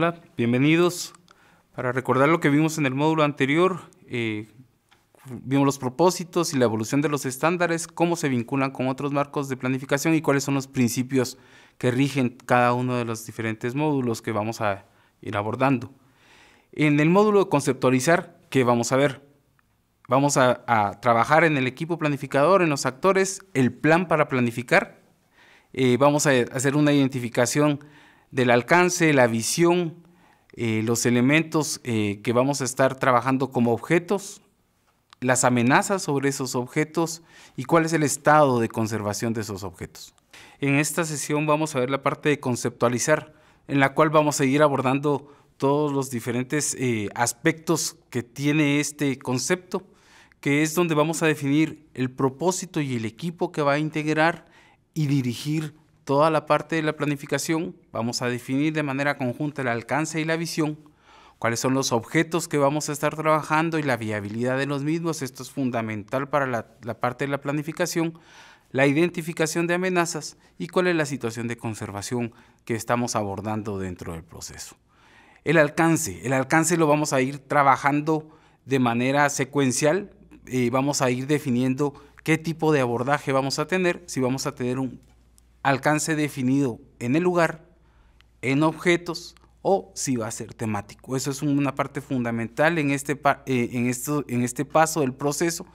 Hola, bienvenidos. Para recordar lo que vimos en el módulo anterior, eh, vimos los propósitos y la evolución de los estándares, cómo se vinculan con otros marcos de planificación y cuáles son los principios que rigen cada uno de los diferentes módulos que vamos a ir abordando. En el módulo de conceptualizar, ¿qué vamos a ver? Vamos a, trabajar en el equipo planificador, en los actores, el plan para planificar. Eh, vamos a hacer una identificación del alcance, la visión, eh, los elementos eh, que vamos a estar trabajando como objetos, las amenazas sobre esos objetos y cuál es el estado de conservación de esos objetos. En esta sesión vamos a ver la parte de conceptualizar, en la cual vamos a ir abordando todos los diferentes eh, aspectos que tiene este concepto, que es donde vamos a definir el propósito y el equipo que va a integrar y dirigir toda la parte de la planificación, vamos a definir de manera conjunta el alcance y la visión, cuáles son los objetos que vamos a estar trabajando y la viabilidad de los mismos. Esto es fundamental para la, parte de la planificación, la identificación de amenazas y cuál es la situación de conservación que estamos abordando dentro del proceso. El alcance, el alcance lo vamos a ir trabajando de manera secuencial, y eh, vamos a ir definiendo qué tipo de abordaje vamos a tener, si vamos a tener un alcance definido en el lugar, en objetos o si va a ser temático. Eso es una parte fundamental en este, eh, en en este paso del proceso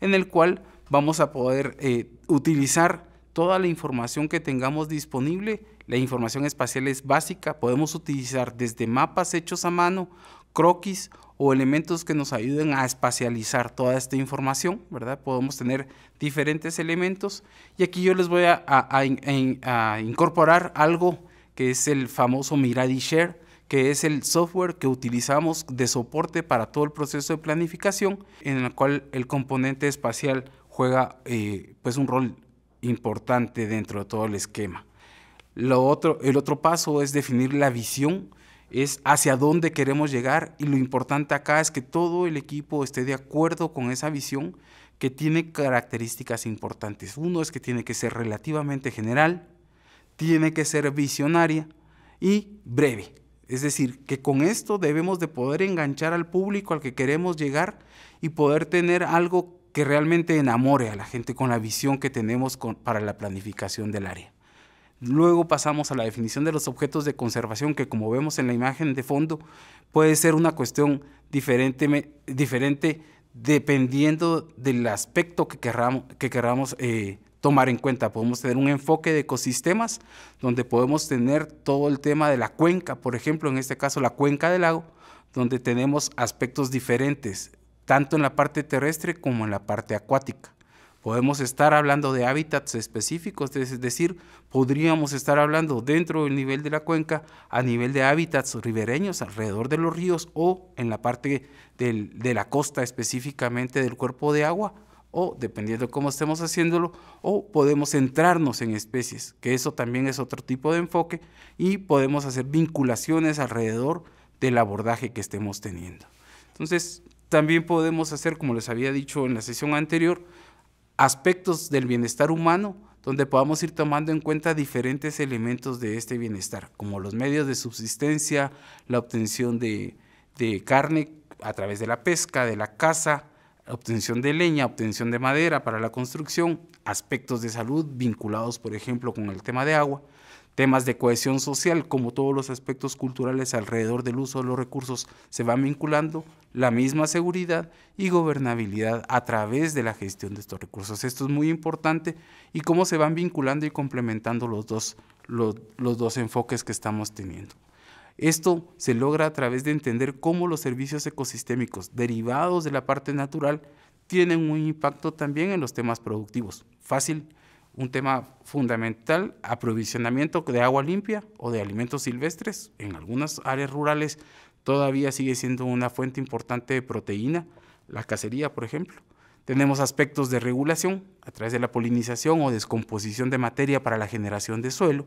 en el cual vamos a poder eh, utilizar toda la información que tengamos disponible. La información espacial es básica, podemos utilizar desde mapas hechos a mano, croquis o elementos que nos ayuden a espacializar toda esta información, ¿verdad? Podemos tener diferentes elementos y aquí yo les voy a, incorporar algo que es el famoso Miradi Share, que es el software que utilizamos de soporte para todo el proceso de planificación, en el cual el componente espacial juega eh, pues un rol importante dentro de todo el esquema. Lo otro, el otro paso es definir la visión es hacia dónde queremos llegar y lo importante acá es que todo el equipo esté de acuerdo con esa visión que tiene características importantes. Uno es que tiene que ser relativamente general, tiene que ser visionaria y breve. Es decir, que con esto debemos de poder enganchar al público al que queremos llegar y poder tener algo que realmente enamore a la gente con la visión que tenemos para la planificación del área. Luego pasamos a la definición de los objetos de conservación, que como vemos en la imagen de fondo, puede ser una cuestión diferente, dependiendo del aspecto que queramos eh, tomar en cuenta. Podemos tener un enfoque de ecosistemas, donde podemos tener todo el tema de la cuenca, por ejemplo, en este caso la cuenca del lago, donde tenemos aspectos diferentes, tanto en la parte terrestre como en la parte acuática. Podemos estar hablando de hábitats específicos, es decir, podríamos estar hablando dentro del nivel de la cuenca a nivel de hábitats ribereños alrededor de los ríos o en la parte de la costa específicamente del cuerpo de agua o dependiendo de cómo estemos haciéndolo, o podemos centrarnos en especies, que eso también es otro tipo de enfoque, y podemos hacer vinculaciones alrededor del abordaje que estemos teniendo. Entonces, también podemos hacer, como les había dicho en la sesión anterior, aspectos del bienestar humano donde podamos ir tomando en cuenta diferentes elementos de este bienestar, como los medios de subsistencia, la obtención de, de carne a través de la pesca, de la caza, obtención de leña, obtención de madera para la construcción, aspectos de salud vinculados, por ejemplo, con el tema de agua temas de cohesión social, como todos los aspectos culturales alrededor del uso de los recursos, se van vinculando la misma seguridad y gobernabilidad a través de la gestión de estos recursos. Esto es muy importante y cómo se van vinculando y complementando los dos, dos enfoques que estamos teniendo. Esto se logra a través de entender cómo los servicios ecosistémicos derivados de la parte natural tienen un impacto también en los temas productivos. Fácil, un tema fundamental, aprovisionamiento de agua limpia o de alimentos silvestres. En algunas áreas rurales todavía sigue siendo una fuente importante de proteína, la cacería, por ejemplo. Tenemos aspectos de regulación a través de la polinización o descomposición de materia para la generación de suelo.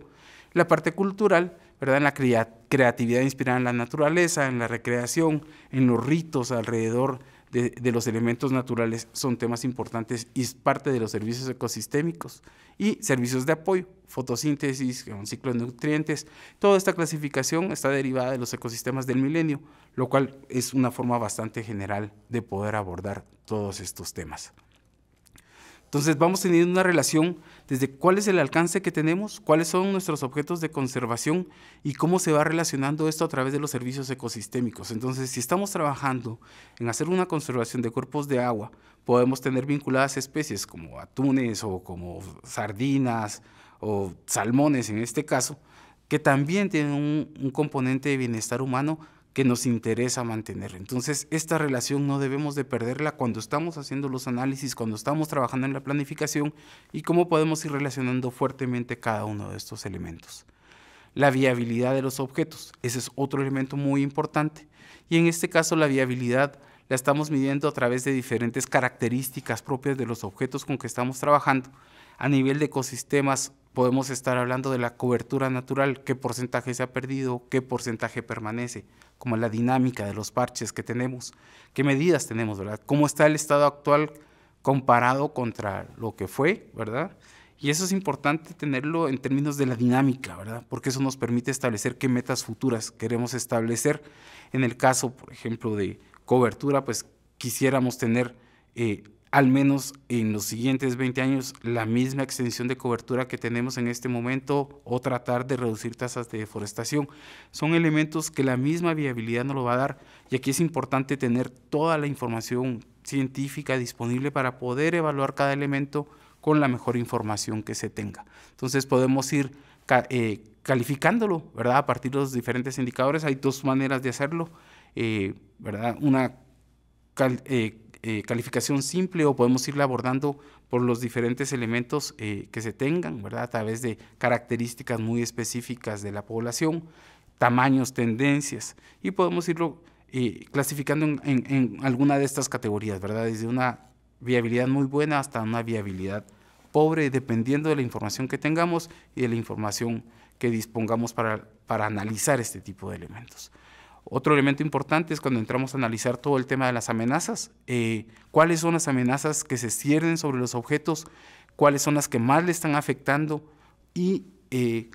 La parte cultural, ¿verdad? la creatividad inspirada en la naturaleza, en la recreación, en los ritos alrededor de, los elementos naturales son temas importantes y es parte de los servicios ecosistémicos y servicios de apoyo, fotosíntesis, un ciclo de nutrientes. Toda esta clasificación está derivada de los ecosistemas del milenio, lo cual es una forma bastante general de poder abordar todos estos temas. Entonces vamos teniendo una relación desde cuál es el alcance que tenemos, cuáles son nuestros objetos de conservación y cómo se va relacionando esto a través de los servicios ecosistémicos. Entonces, si estamos trabajando en hacer una conservación de cuerpos de agua, podemos tener vinculadas especies como atunes o como sardinas o salmones en este caso, que también tienen un, un componente de bienestar humano que nos interesa mantener. Entonces, esta relación no debemos de perderla cuando estamos haciendo los análisis, cuando estamos trabajando en la planificación y cómo podemos ir relacionando fuertemente cada uno de estos elementos. La viabilidad de los objetos, ese es otro elemento muy importante. Y en este caso, la viabilidad la estamos midiendo a través de diferentes características propias de los objetos con que estamos trabajando a nivel de ecosistemas podemos estar hablando de la cobertura natural, qué porcentaje se ha perdido, qué porcentaje permanece, como la dinámica de los parches que tenemos, qué medidas tenemos, ¿verdad? ¿Cómo está el estado actual comparado contra lo que fue, ¿verdad? Y eso es importante tenerlo en términos de la dinámica, ¿verdad? Porque eso nos permite establecer qué metas futuras queremos establecer. En el caso, por ejemplo, de cobertura, pues quisiéramos tener eh, al menos en los siguientes 20 años, la misma extensión de cobertura que tenemos en este momento o tratar de reducir tasas de deforestación. Son elementos que la misma viabilidad nos lo va a dar y aquí es importante tener toda la información científica disponible para poder evaluar cada elemento con la mejor información que se tenga. Entonces podemos ir eh, calificándolo, ¿verdad? A partir de los diferentes indicadores hay dos maneras de hacerlo, eh, ¿verdad? Una eh, eh, calificación simple o podemos irla abordando por los diferentes elementos eh, que se tengan, A través de características muy específicas de la población, tamaños, tendencias, y podemos irlo eh, clasificando en, alguna de estas categorías, ¿verdad? Desde una viabilidad muy buena hasta una viabilidad pobre, dependiendo de la información que tengamos y de la información que dispongamos para analizar este tipo de elementos. Otro elemento importante es cuando entramos a analizar todo el tema de las amenazas. Eh, ¿Cuáles son las amenazas que se ciernen sobre los objetos? ¿Cuáles son las que más le están afectando? Y eh,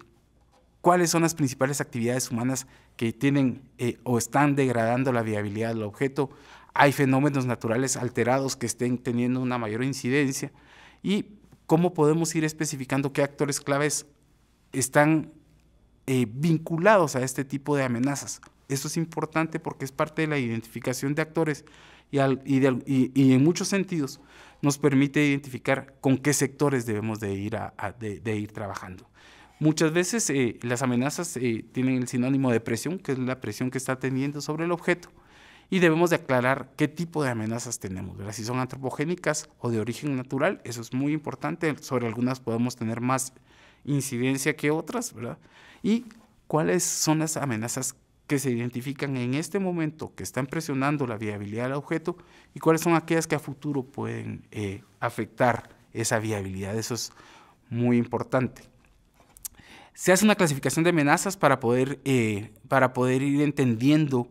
cuáles son las principales actividades humanas que tienen eh, o están degradando la viabilidad del objeto. Hay fenómenos naturales alterados que estén teniendo una mayor incidencia. Y cómo podemos ir especificando qué actores claves están vinculados a este tipo de amenazas. Eso es importante porque es parte de la identificación de actores y, y, en muchos sentidos nos permite identificar con qué sectores debemos de ir, de, ir trabajando. Muchas veces eh, las amenazas eh, tienen el sinónimo de presión, que es la presión que está teniendo sobre el objeto, y debemos de aclarar qué tipo de amenazas tenemos, si son antropogénicas o de origen natural, eso es muy importante, sobre algunas podemos tener más incidencia que otras, ¿verdad? Y cuáles son las amenazas que se identifican en este momento, que están presionando la viabilidad del objeto y cuáles son aquellas que a futuro pueden eh, afectar esa viabilidad. Eso es muy importante. Se hace una clasificación de amenazas para poder, eh, para poder ir entendiendo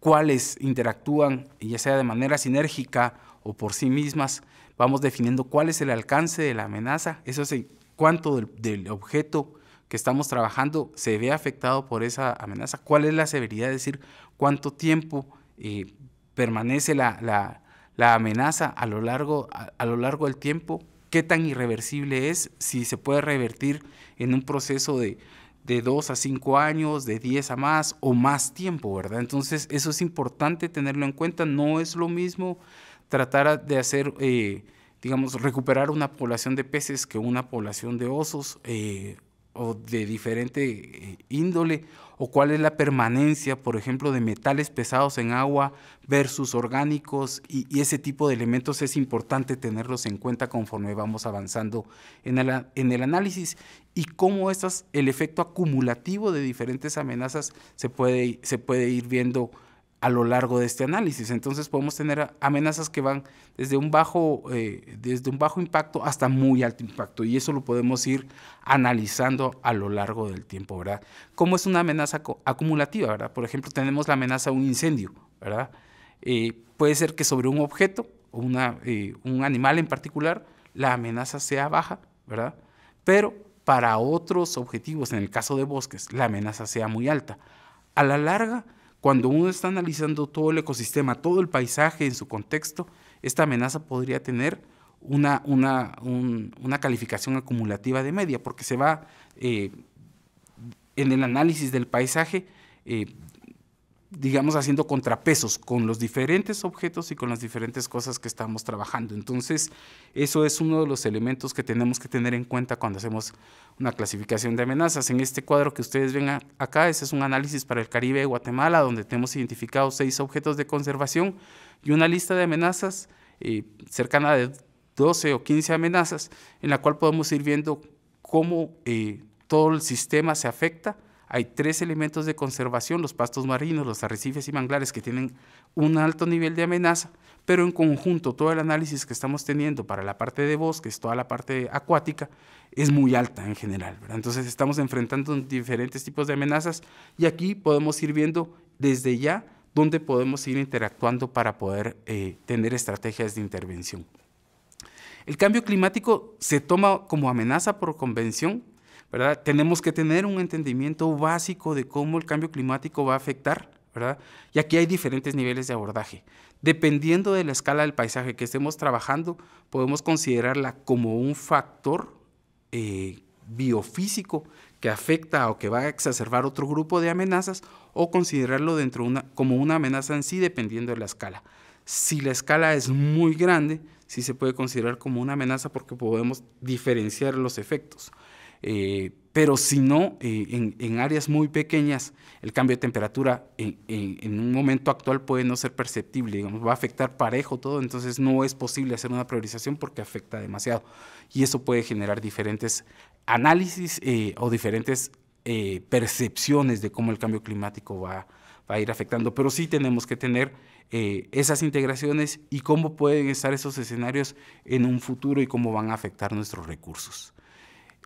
cuáles interactúan, ya sea de manera sinérgica o por sí mismas. Vamos definiendo cuál es el alcance de la amenaza, eso es cuánto del, del objeto estamos trabajando se ve afectado por esa amenaza? ¿Cuál es la severidad? Es decir, ¿cuánto tiempo eh, permanece la, amenaza a lo, largo, a, lo largo del tiempo? ¿Qué tan irreversible es? Si se puede revertir en un proceso de, de a cinco años, de diez a más o más tiempo, ¿verdad? Entonces eso es importante tenerlo en cuenta. No es lo mismo tratar de hacer... Eh, digamos, recuperar una población de peces que una población de osos, eh, o de diferente eh, índole, o cuál es la permanencia, por ejemplo, de metales pesados en agua versus orgánicos, y, ese tipo de elementos es importante tenerlos en cuenta conforme vamos avanzando en el, análisis y cómo estas, el efecto acumulativo de diferentes amenazas se puede, se puede ir viendo a lo largo de este análisis. Entonces podemos tener amenazas que van desde un bajo, eh, desde un bajo impacto hasta muy alto impacto y eso lo podemos ir analizando a lo largo del tiempo, ¿verdad? ¿Cómo es una amenaza acumulativa, verdad? Por ejemplo, tenemos la amenaza de un incendio, ¿verdad? Eh, puede ser que sobre un objeto o eh, un animal en particular la amenaza sea baja, ¿verdad? Pero para otros objetivos, en el caso de bosques, la amenaza sea muy alta. A la larga, cuando uno está analizando todo el ecosistema, todo el paisaje en su contexto, esta amenaza podría tener una, una, calificación acumulativa de media, porque se va, eh, en el análisis del paisaje, eh, digamos, haciendo contrapesos con los diferentes objetos y con las diferentes cosas que estamos trabajando. Entonces, eso es uno de los elementos que tenemos que tener en cuenta cuando hacemos una clasificación de amenazas. En este cuadro que ustedes ven acá, ese es un análisis para el Caribe de Guatemala, donde tenemos identificado seis objetos de conservación y una lista de amenazas eh, cercana de 12 o 15 amenazas, en la cual podemos ir viendo cómo eh, todo el sistema se afecta hay tres elementos de conservación, los pastos marinos, los arrecifes y manglares, que tienen un alto nivel de amenaza, pero en conjunto todo el análisis que estamos teniendo para la parte de bosques, toda la parte acuática, es muy alta en general. Entonces estamos enfrentando diferentes tipos de amenazas y aquí podemos ir viendo desde ya dónde podemos ir interactuando para poder eh, tener estrategias de intervención. El cambio climático se toma como amenaza por convención tenemos que tener un entendimiento básico de cómo el cambio climático va a afectar, ¿verdad? Y aquí hay diferentes niveles de abordaje. Dependiendo de la escala del paisaje que estemos trabajando, podemos considerarla como un factor eh, biofísico que afecta o que va a exacerbar otro grupo de amenazas o considerarlo dentro una, como una amenaza en sí dependiendo de la escala. Si la escala es muy grande, sí se puede considerar como una amenaza porque podemos diferenciar los efectos. Eh, pero si no, eh, en, áreas muy pequeñas, el cambio de temperatura en, un momento actual puede no ser perceptible, digamos, va a afectar parejo todo, entonces no es posible hacer una priorización porque afecta demasiado. Y eso puede generar diferentes análisis eh, o diferentes percepciones de cómo el cambio climático va, a ir afectando, pero sí tenemos que tener esas integraciones y cómo pueden estar esos escenarios en un futuro y cómo van a afectar nuestros recursos.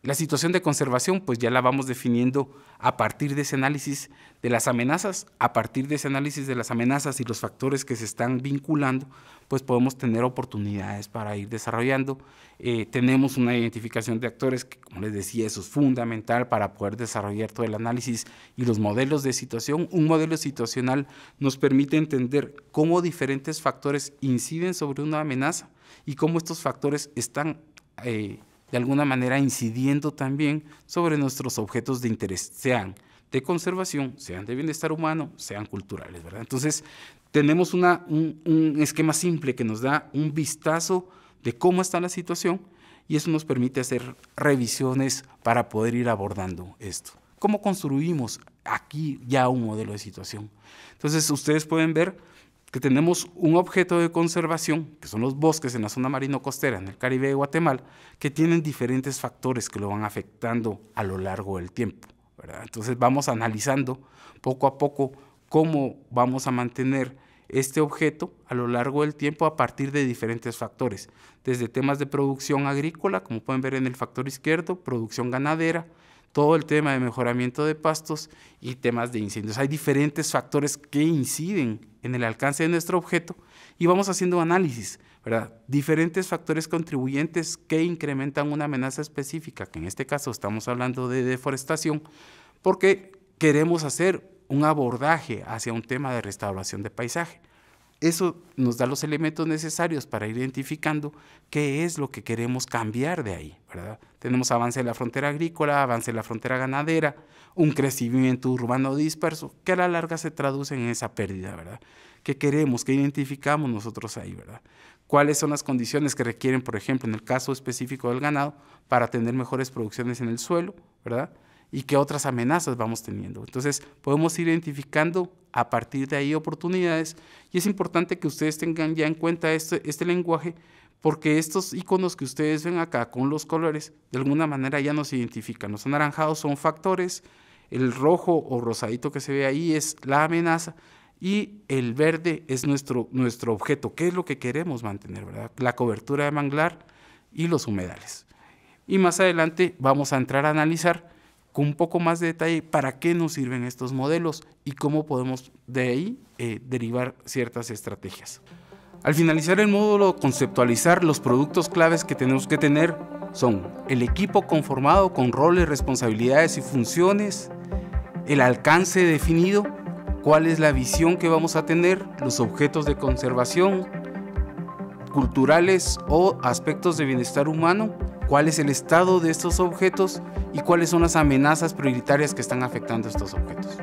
La situación de conservación, pues ya la vamos definiendo a partir de ese análisis de las amenazas, a partir de ese análisis de las amenazas y los factores que se están vinculando, pues podemos tener oportunidades para ir desarrollando. Eh, tenemos una identificación de actores que, como les decía, eso es fundamental para poder desarrollar todo el análisis y los modelos de situación. Un modelo situacional nos permite entender cómo diferentes factores inciden sobre una amenaza y cómo estos factores están... Eh, de alguna manera incidiendo también sobre nuestros objetos de interés, sean de conservación, sean de bienestar humano, sean culturales, ¿verdad? Entonces, tenemos un, un esquema simple que nos da un vistazo de cómo está la situación y eso nos permite hacer revisiones para poder ir abordando esto. ¿Cómo construimos aquí ya un modelo de situación? Entonces, ustedes pueden ver que tenemos un objeto de conservación, que son los bosques en la zona marino-costera, en el Caribe de Guatemala, que tienen diferentes factores que lo van afectando a lo largo del tiempo. Entonces vamos analizando poco a poco cómo vamos a mantener este objeto a lo largo del tiempo a partir de diferentes factores, desde temas de producción agrícola, como pueden ver en el factor izquierdo, producción ganadera, todo el tema de mejoramiento de pastos y temas de incendios. Hay diferentes factores que inciden en el alcance de nuestro objeto y vamos haciendo análisis, ¿verdad? Diferentes factores contribuyentes que incrementan una amenaza específica, que en este caso estamos hablando de deforestación, porque queremos hacer un abordaje hacia un tema de restauración de paisaje. Eso nos da los elementos necesarios para ir identificando qué es lo que queremos cambiar de ahí, ¿verdad? Tenemos avance en la frontera agrícola, avance en la frontera ganadera, un crecimiento urbano disperso, que a la larga se traduce en esa pérdida, ¿verdad? ¿Qué queremos? ¿Qué identificamos nosotros ahí, verdad? ¿Cuáles son las condiciones que requieren, por ejemplo, en el caso específico del ganado, para tener mejores producciones en el suelo, verdad? y qué otras amenazas vamos teniendo. Entonces, podemos ir identificando a partir de ahí oportunidades y es importante que ustedes tengan ya en cuenta este, este lenguaje porque estos iconos que ustedes ven acá con los colores, de alguna manera ya nos identifican. Los anaranjados son factores, el rojo o rosadito que se ve ahí es la amenaza y el verde es nuestro, nuestro objeto, qué es lo que queremos mantener, ¿verdad? La cobertura de manglar y los humedales. Y más adelante vamos a entrar a analizar con un poco más de detalle para qué nos sirven estos modelos y cómo podemos de ahí eh, derivar ciertas estrategias. Al finalizar el módulo conceptualizar, los productos claves que tenemos que tener son el equipo conformado con roles, responsabilidades y funciones, el alcance definido, cuál es la visión que vamos a tener, los objetos de conservación, culturales o aspectos de bienestar humano, cuál es el estado de estos objetos y cuáles son las amenazas prioritarias que están afectando a estos objetos.